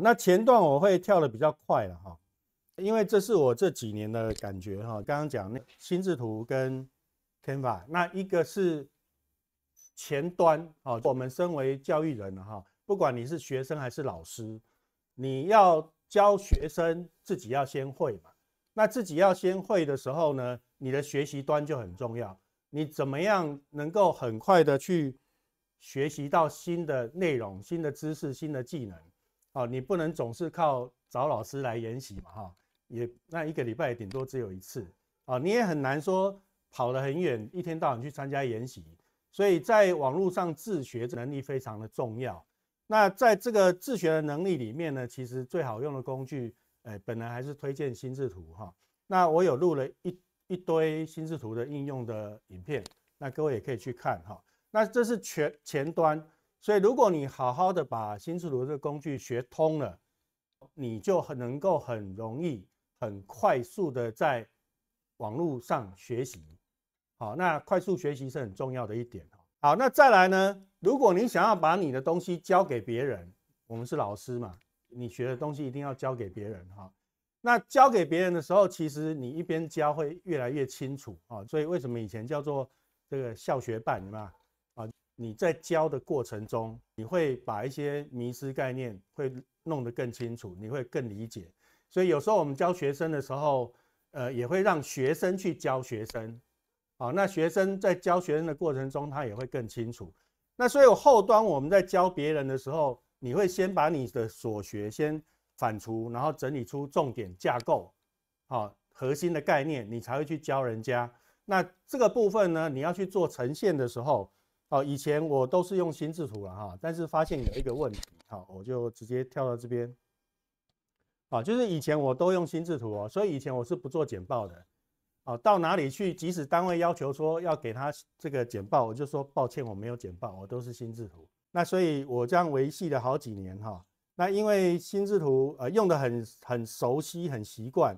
那前段我会跳的比较快了哈，因为这是我这几年的感觉哈。刚刚讲那心智图跟天法，那一个是前端啊。我们身为教育人哈，不管你是学生还是老师，你要教学生，自己要先会嘛。那自己要先会的时候呢，你的学习端就很重要。你怎么样能够很快的去学习到新的内容、新的知识、新的技能？哦，你不能总是靠找老师来研习嘛，哈，也那一个礼拜顶多只有一次，哦，你也很难说跑得很远，一天到晚去参加研习，所以在网络上自学能力非常的重要。那在这个自学的能力里面呢，其实最好用的工具，哎，本来还是推荐心智图，哈。那我有录了一一堆心智图的应用的影片，那各位也可以去看，哈。那这是全前端。所以，如果你好好的把新智图这个工具学通了，你就很能够很容易、很快速的在网络上学习。好，那快速学习是很重要的一点。好，那再来呢？如果你想要把你的东西教给别人，我们是老师嘛，你学的东西一定要教给别人哈。那教给别人的时候，其实你一边教会越来越清楚啊。所以，为什么以前叫做这个校学办，对吧？你在教的过程中，你会把一些迷失概念会弄得更清楚，你会更理解。所以有时候我们教学生的时候，呃，也会让学生去教学生。好，那学生在教学生的过程中，他也会更清楚。那所以后端我们在教别人的时候，你会先把你的所学先反刍，然后整理出重点架构，好，核心的概念，你才会去教人家。那这个部分呢，你要去做呈现的时候。哦，以前我都是用心智图了哈，但是发现有一个问题，好，我就直接跳到这边。啊，就是以前我都用心智图哦，所以以前我是不做简报的。啊，到哪里去，即使单位要求说要给他这个简报，我就说抱歉，我没有简报，我都是心智图。那所以，我这样维系了好几年哈。那因为心智图呃用的很很熟悉，很习惯，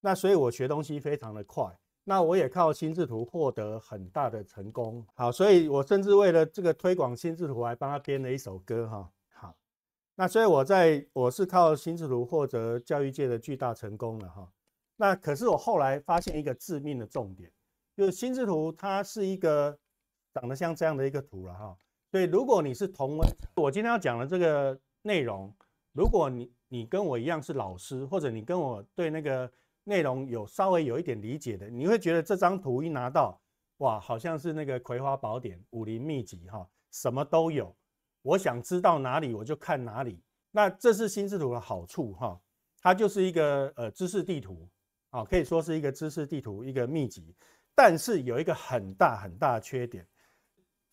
那所以我学东西非常的快。那我也靠心智图获得很大的成功，好，所以我甚至为了这个推广心智图，还帮他编了一首歌哈。好，那所以我在我是靠心智图获得教育界的巨大成功了哈。那可是我后来发现一个致命的重点，就是心智图它是一个长得像这样的一个图了哈。所以如果你是同我今天要讲的这个内容，如果你你跟我一样是老师，或者你跟我对那个。内容有稍微有一点理解的，你会觉得这张图一拿到，哇，好像是那个《葵花宝典》《武林秘籍》哈，什么都有。我想知道哪里，我就看哪里。那这是心智图的好处哈，它就是一个呃知识地图啊，可以说是一个知识地图，一个秘籍。但是有一个很大很大的缺点，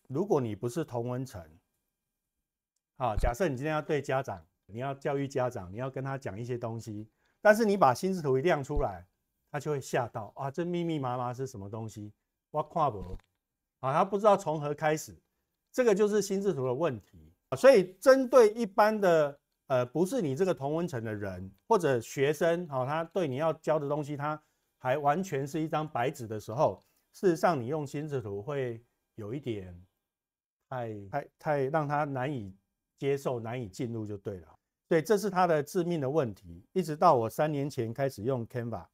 如果你不是同文层，啊，假设你今天要对家长，你要教育家长，你要跟他讲一些东西。但是你把心智图一亮出来，他就会吓到啊！这密密麻麻是什么东西？我看不懂啊！他不知道从何开始，这个就是心智图的问题。所以针对一般的呃，不是你这个同温层的人或者学生啊，他对你要教的东西，他还完全是一张白纸的时候，事实上你用心智图会有一点太太太让他难以接受、难以进入就对了。对，这是它的致命的问题。一直到我三年前开始用 Canva。